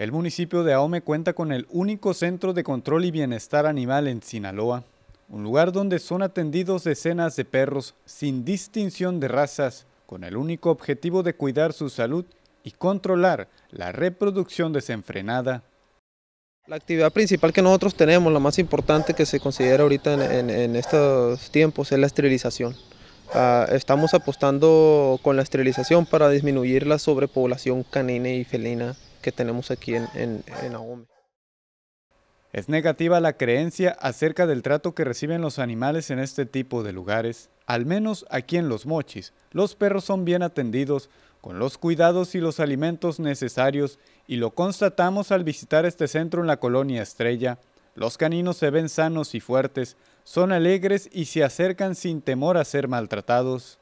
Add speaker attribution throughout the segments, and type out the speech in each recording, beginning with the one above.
Speaker 1: El municipio de Aome cuenta con el único centro de control y bienestar animal en Sinaloa, un lugar donde son atendidos decenas de perros sin distinción de razas, con el único objetivo de cuidar su salud y controlar la reproducción desenfrenada.
Speaker 2: La actividad principal que nosotros tenemos, la más importante que se considera ahorita en, estos tiempos, es la esterilización. Ah, estamos apostando con la esterilización para disminuir
Speaker 1: la sobrepoblación canina y felina que tenemos aquí en, en, Es negativa la creencia acerca del trato que reciben los animales en este tipo de lugares. Al menos aquí en Los Mochis, los perros son bien atendidos, con los cuidados y los alimentos necesarios, y lo constatamos al visitar este centro en la colonia Estrella. Los caninos se ven sanos y fuertes, son alegres y se acercan sin temor a ser maltratados.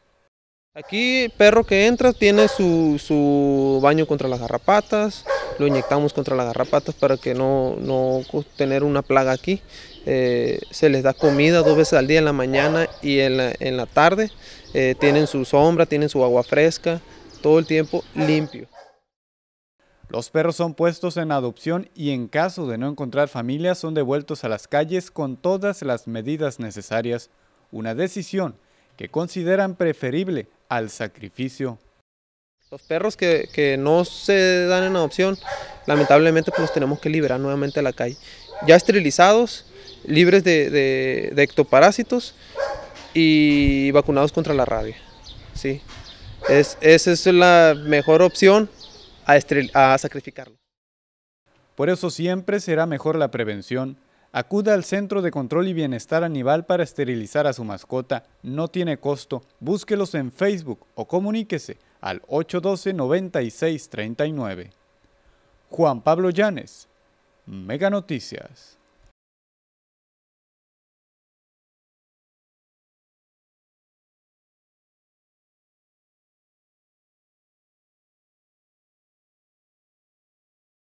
Speaker 2: Aquí perro que entra tiene su, baño contra las garrapatas, lo inyectamos contra las garrapatas para que no, no tener una plaga aquí. Eh, se les da comida dos veces al día, en la mañana
Speaker 1: y en la, tarde. Eh, tienen su sombra, tienen su agua fresca, todo el tiempo limpio. Los perros son puestos en adopción y en caso de no encontrar familia son devueltos a las calles con todas las medidas necesarias, una decisión que consideran preferible al sacrificio.
Speaker 2: Los perros que, no se dan en adopción, lamentablemente pues los tenemos que liberar nuevamente a la calle. Ya esterilizados, libres de, de, ectoparásitos y vacunados contra la rabia. Sí. esa es la mejor
Speaker 1: opción a, a sacrificarlo. Por eso siempre será mejor la prevención Acuda al Centro de Control y Bienestar Animal para esterilizar a su mascota. No tiene costo. Búsquelos en Facebook o comuníquese al 812-9639. Juan Pablo Llanes, Mega Noticias.